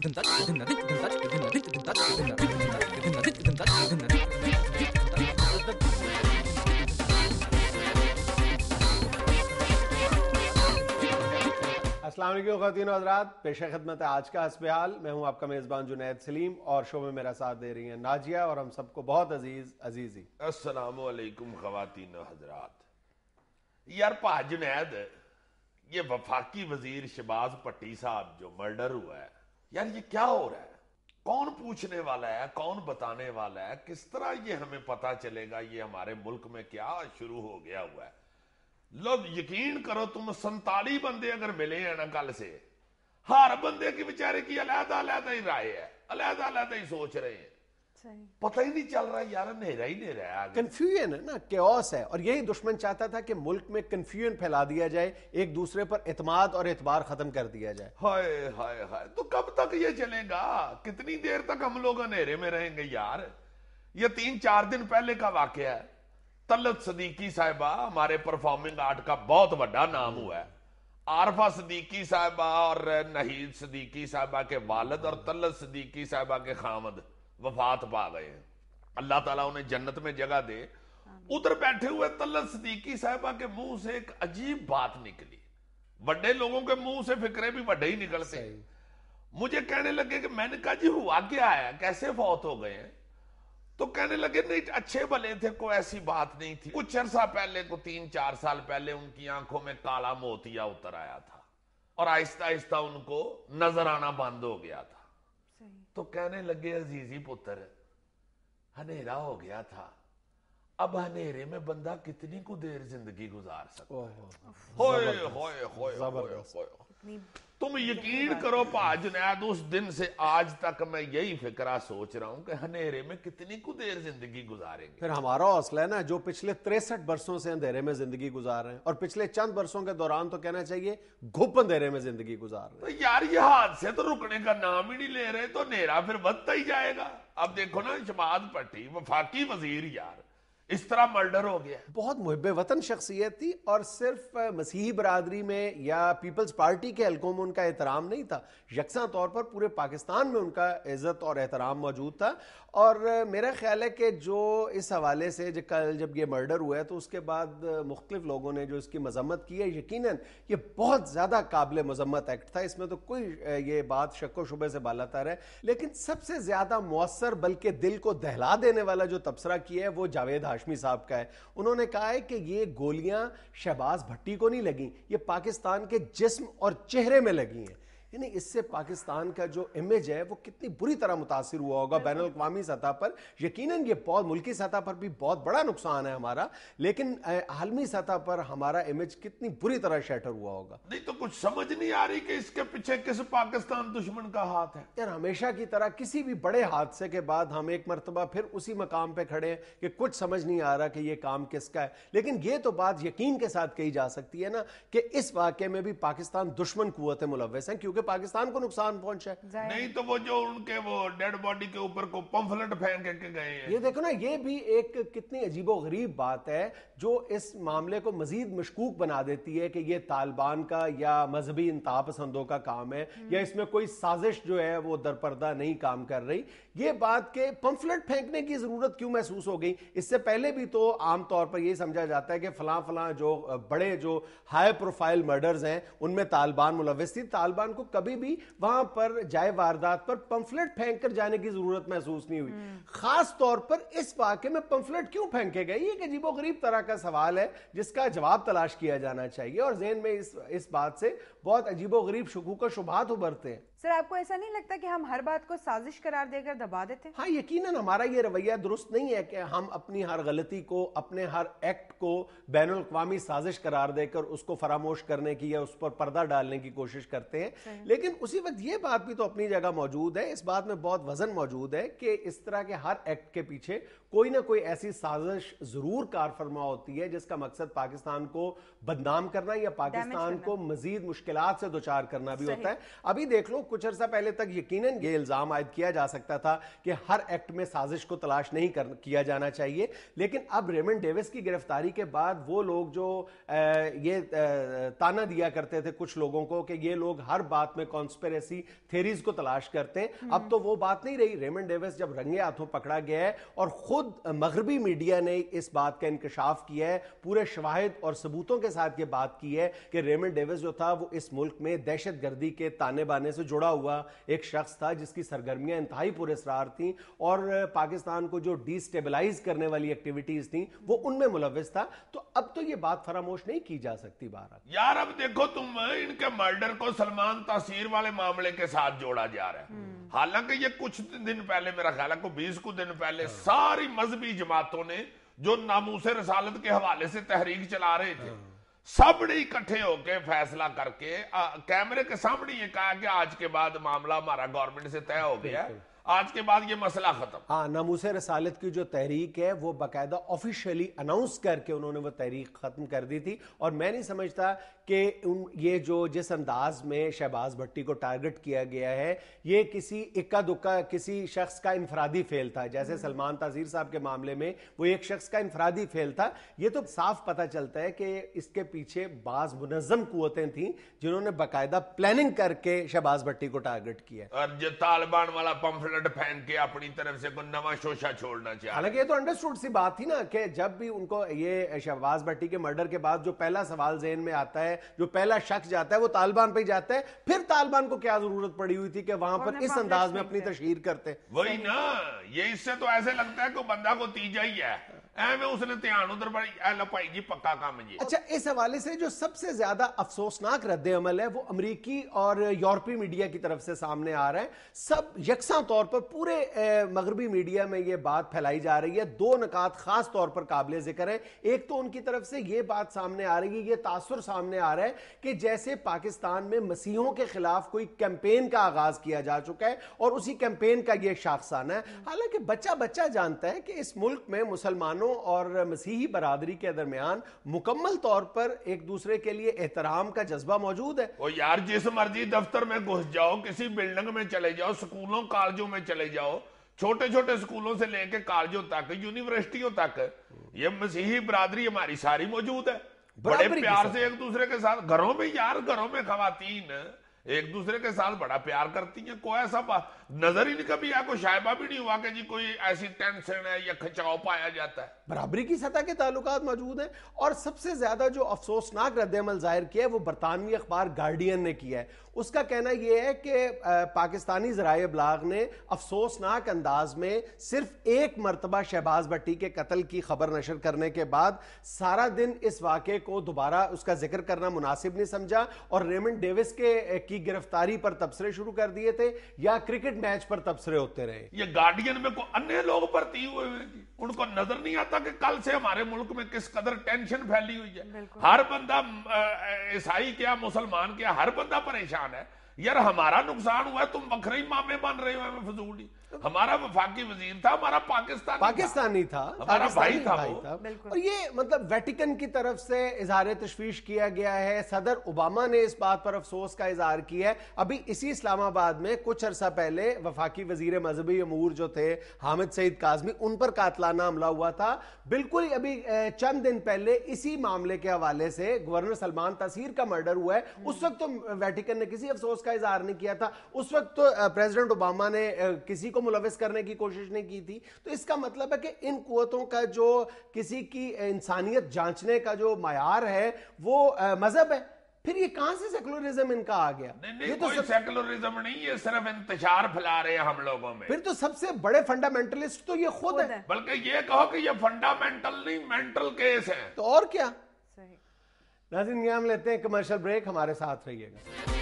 खातिन हजरात पेश खदमत आज का हसब हाल मैं हूं आपका मेज़बान जुनैद सलीम और शो में मेरा साथ दे रही हैं नाजिया और हम सबको बहुत अजीज अजीजी असलकुम खातिन हजरात यार पा जुनैद ये वफाकी वजीर शबाज पट्टी साहब जो मर्डर हुआ है यार ये क्या हो रहा है कौन पूछने वाला है कौन बताने वाला है किस तरह ये हमें पता चलेगा ये हमारे मुल्क में क्या शुरू हो गया हुआ है लो यकीन करो तुम संताली बंदे अगर मिले हैं ना कल से हर बंदे की बेचारे की अलहदा अलहदा ही राय है अलहदा अलहदा ही सोच रहे हैं पता ही नहीं चल रहा यार नेरा ही रहा है कंफ्यूजन है ना क्योस है और यही दुश्मन चाहता था कि मुल्क में कंफ्यूजन फैला दिया जाए एक दूसरे पर इतमाद और एतबार खत्म कर दिया जाए हाय हाय हाय तो कब तक ये चलेगा कितनी देर तक हम लोग अंधेरे में रहेंगे यार ये तीन चार दिन पहले का वाक्य है तलत सदीकी साहिबा हमारे परफॉर्मिंग आर्ट का बहुत बड़ा नाम हुआ है आरफा सदीकी साहिबा और नहीद सदीकी साहिबा के वालद और तलत सदीकी साहिबा के खामद वफात पा गए अल्लाह ताला उन्हें जन्नत में जगह दे उधर बैठे हुए तल्लत सदीकी साहबा के मुंह से एक अजीब बात निकली बड़े लोगों के मुंह से फिक्रे भी बड़े ही निकलते हैं मुझे कहने लगे कि मैंने कहा जी हुआ क्या है कैसे फौत हो गए तो कहने लगे नहीं अच्छे भले थे कोई ऐसी बात नहीं थी कुछ अरसा पहले को तीन चार साल पहले उनकी आंखों में काला मोतिया उतर आया था और आहिस्ता आहिस्ता उनको नजर आना बंद हो गया था तो कहने लगे अजीजी पुत्र हनेरा हो गया था अब हनेरे में बंदा कितनी कु देर जिंदगी गुजार सकता है तुम यकीन करो पाजनैद उस दिन से आज तक मैं यही फिक्रा सोच रहा हूँ कि हनेरे में कितनी कु देर जिंदगी गुजारेंगे फिर हमारा हौसला है ना जो पिछले तिरसठ बरसों से अंधेरे में जिंदगी गुजार रहे हैं और पिछले चंद बरसों के दौरान तो कहना चाहिए घुप अंधेरे में जिंदगी गुजार रहे हैं तो यार ये हादसे तो रुकने का नाम ही नहीं ले रहे तो नेरा फिर बदता ही जाएगा अब देखो ना जमात पट्टी वफाकी वजीर यार इस तरह मर्डर हो गया बहुत मुहब वतन शख्सियत थी और सिर्फ मसीही बरदरी में या पीपल्स पार्टी के हलकों में उनका एहतराम नहीं था यकसा तौर पर पूरे पाकिस्तान में उनका इज़्ज़त और एहतराम मौजूद था और मेरा ख्याल है कि जो इस हवाले से जो कल जब ये मर्डर हुआ है तो उसके बाद मुख्तलिफ लोगों ने जो इसकी मजम्मत की है यकीन ये बहुत ज़्यादा काबिल मजम्मत एक्ट था इसमें तो कोई ये बात शक व शुबे से बालाता है लेकिन सबसे ज़्यादा मौसर बल्कि दिल को दहला देने वाला जो तबसरा किया है वो जावेद हाशमी साहब का है उन्होंने कहा है कि ये गोलियाँ शहबाज भट्टी को नहीं लगी ये पाकिस्तान के जिसम और चेहरे में लगी हैं यानी इससे पाकिस्तान का जो इमेज है वो कितनी बुरी तरह मुतासर हुआ होगा बैन अवी सतह पर यकीन ये बहुत मुल्की सतह पर भी बहुत बड़ा नुकसान है हमारा लेकिन आलमी सतह पर हमारा इमेज कितनी बुरी तरह शेटर हुआ होगा नहीं तो कुछ समझ नहीं आ रही कि इसके पीछे किस पाकिस्तान दुश्मन का हाथ है यार हमेशा की तरह किसी भी बड़े हादसे के बाद हम एक मरतबा फिर उसी मकाम पर खड़े हैं कि कुछ समझ नहीं आ रहा कि ये काम किसका है लेकिन ये तो बात यकीन के साथ कही जा सकती है ना कि इस वाक्य में भी पाकिस्तान दुश्मन कुत मुलवस है क्योंकि के पाकिस्तान को नुकसान पहुंचा है नहीं तो वो जो उनके वो डेड बॉडी के ऊपर को पंफलेट फेंक के गए हैं ये देखो ना ये भी एक कितनी अजीबो गरीब बात है जो इस मामले को मजीद मशकूक बना देती है कि ये तालिबान का या मजहबी इंतहा पसंदों का काम है हम्म। या इसमें कोई साजिश जो है वो दरपर्दा नहीं काम कर रही ये बात के पंफलेट फेंकने की जरूरत क्यों महसूस हो गई इससे पहले भी तो आमतौर पर यही समझा जाता है कि फला फला जो बड़े जो हाई प्रोफाइल मर्डर्स हैं उनमें तालिबान मुलविस थी तालिबान को कभी भी वहां पर जाए वारदात पर पंफलेट फेंक कर जाने की जरूरत महसूस नहीं हुई हम्म। खास तौर पर इस वाक्य में पंफलेट क्यों फेंके गए ये अजीबो गरीब तरह का सवाल है जिसका जवाब तलाश किया जाना चाहिए और जेन में इस इस बात से बहुत अजीबो गरीब शकूक का शुभात उभरते हैं सर आपको ऐसा नहीं लगता कि हम हर बात को साजिश करार देकर दबा देते हाँ यकीनन हमारा ये रवैया दुरुस्त नहीं है कि हम अपनी हर गलती को अपने हर एक्ट को बैन अवी साजिश करार देकर उसको फरामोश करने की या उस पर पर्दा डालने की कोशिश करते हैं लेकिन उसी वक्त ये बात भी तो अपनी जगह मौजूद है इस बात में बहुत वजन मौजूद है कि इस तरह के हर एक्ट के पीछे कोई ना कोई ऐसी साजिश जरूर कार फरमा होती है जिसका मकसद पाकिस्तान को बदनाम करना या पाकिस्तान को मजीद मुश्किल से दो चार करना भी होता है अभी देख लो कुछ अर्सा पहले तक यकीन ये इल्जाम आयद किया जा सकता था कि हर एक्ट में साजिश को तलाश नहीं कर, किया जाना चाहिए लेकिन अब रेमन डेविस की गिरफ्तारी के बाद वो लोग जो आ, ये ताना दिया करते थे कुछ लोगों को कि ये लोग हर बात में कॉन्स्पेरेसी थेरीज को तलाश करते हैं अब हम्म। तो वो बात नहीं रही रेमन डेविस जब रंगे हाथों पकड़ा गया है और खुद खुद मगरबी मीडिया ने इस बात का इंकशाफ किया है पूरे शवाहद और सबूतों के साथ ये बात की है कि रेमंड डेविस जो था वो इस मुल्क में दहशत गर्दी के ताने बाने से जुड़ा हुआ एक शख्स था जिसकी सरगर्मियाँ इंतहाई पुरेसरार थी और पाकिस्तान को जो डिस्टेबलाइज करने वाली एक्टिविटीज थी वो उनमें मुलविस था तो अब तो ये बात फरामोश नहीं की जा सकती बहरहाल यार अब देखो तुम इनके मर्डर को सलमान तासीर वाले मामले के साथ जोड़ा जा रहा है हम्म। हालांकि ये कुछ दिन पहले मेरा ख्याल है को बीस कुछ दिन पहले सारी मजहबी जमातों ने जो नामूस रसालत के हवाले से तहरीक चला रहे थे सब ने इकट्ठे होके फैसला करके कैमरे के सामने ये कहा कि आज के बाद मामला हमारा गवर्नमेंट से तय हो गया आज के बाद ये मसला खत्म हाँ नमूस रसालत की जो तहरीक है वो बाकायदा ऑफिशियली अनाउंस करके उन्होंने वो तहरीक खत्म कर दी थी और मैं नहीं समझता कि उन ये जो जिस अंदाज में शहबाज भट्टी को टारगेट किया गया है ये किसी इक्का दुक्का किसी शख्स का इनफरादी फेल था जैसे हम्म। सलमान ताजीर साहब के मामले में वो एक शख्स का इनफरादी फेल था ये तो साफ पता चलता है कि इसके पीछे बाज मुनजम कुतें थी जिन्होंने बाकायदा प्लानिंग करके शहबाज भट्टी को टारगेट किया और जो तालिबान वाला पंफलेट फेंक के अपनी तरफ से कोई नवा शोशा छोड़ना चाहिए हालांकि ये तो अंडरस्टूड सी बात थी ना कि जब भी उनको ये शहबाज भट्टी के मर्डर के बाद जो पहला सवाल जहन में आता है जो पहला शख्स जाता है वो तालिबान पे जाता है फिर तालिबान को क्या जरूरत पड़ी हुई थी कि वहां पर इस अंदाज में अपनी तशहर करते वही ना ये इससे तो ऐसे लगता है कि बंदा को तीजा ही है अच्छा इस हवाले से जो सबसे ज्यादा अफसोसनाक रद्द अमल है वो अमरीकी और यूरोपीय मीडिया की तरफ से सामने आ रहा है सब यकसा तौर पर पूरे मगरबी मीडिया में ये बात फैलाई जा रही है दो नकात खास तौर पर काबिल जिक्र है एक तो उनकी तरफ से ये बात सामने आ रही है ये तासर सामने आ रहा है कि जैसे पाकिस्तान में मसीहों के खिलाफ कोई कैंपेन का आगाज किया जा चुका है और उसी कैंपेन का यह शाखसाना है हालांकि बच्चा बच्चा जानता है कि इस मुल्क में मुसलमानों मुसलमानों और मसीही बरादरी के दरमियान मुकम्मल तौर पर एक दूसरे के लिए एहतराम का जज्बा मौजूद है वो यार जिस मर्जी दफ्तर में घुस जाओ किसी बिल्डिंग में चले जाओ स्कूलों कॉलेजों में चले जाओ छोटे छोटे स्कूलों से लेके कॉलेजों तक यूनिवर्सिटियों तक ये मसीही बरादरी हमारी सारी मौजूद है बड़े प्यार से एक दूसरे के साथ घरों में यार घरों में खातन एक दूसरे के साथ बड़ा प्यार करती हैं कोई ऐसा बात नजर ही नहीं कभी या कोई शायबा भी नहीं हुआ कि जी कोई ऐसी टेंशन है या खिंचाव पाया जाता है बराबरी की सतह के ताल्लुकात मौजूद हैं और सबसे ज्यादा जो अफसोसनाक रद्दमल जाहिर किया है वो बरतानवी अखबार गार्डियन ने किया है उसका कहना यह है कि पाकिस्तानी जराए बलाग ने अफसोसनाक अंदाज में सिर्फ एक मरतबा शहबाज भट्टी के कत्ल की खबर नशर करने के बाद सारा दिन इस वाक़े को दोबारा उसका जिक्र करना मुनासिब नहीं समझा और रेमंड डेविस के की गिरफ्तारी पर तबसरे शुरू कर दिए थे या क्रिकेट मैच पर तबसरे होते रहे ये गार्डियन में को अन्य लोग भर्ती हुए हुए जी उनको नजर नहीं आता कि कल से हमारे मुल्क में किस कदर टेंशन फैली हुई है हर बंदा ईसाई क्या मुसलमान क्या हर बंदा परेशान है यार हमारा नुकसान हुआ है तुम बखरे मामे बन रहे हो फजूल फजूली हमारा वफाकी वजीर था हमारा पाकिस्तान पाकिस्तानी था हमारा भाई था, भाई था, भाई था। और ये मतलब वेटिकन की तरफ से इजहार तशवीश किया गया है सदर ओबामा ने इस बात पर अफसोस का इजहार किया है अभी इसी इस्लामाबाद में कुछ अरसा पहले वफाकी वजीर मजहबी अमूर जो थे हामिद सईद काजमी उन पर कातलाना हमला हुआ था बिल्कुल अभी चंद दिन पहले इसी मामले के हवाले से गवर्नर सलमान तसीर का मर्डर हुआ है उस वक्त तो वेटिकन ने किसी अफसोस का इजहार नहीं किया था उस वक्त तो प्रेसिडेंट ओबामा ने किसी को को मुलविस करने की कोशिश नहीं की थी तो इसका मतलब है कि इन कुतों का जो किसी की इंसानियत जांचने का जो मैार है वो मजहब है फिर ये कहां से सेकुलरिज्म इनका आ गया नहीं, नहीं, ये तो सब... सेकुलरिज्म नहीं ये सिर्फ इंतजार फैला रहे हैं हम लोगों में फिर तो सबसे बड़े फंडामेंटलिस्ट तो ये खुद, खुद है, है। बल्कि ये कहो कि ये फंडामेंटल नहीं मेंटल केस है तो और क्या नाजिन लेते हैं कमर्शियल ब्रेक हमारे साथ रहिएगा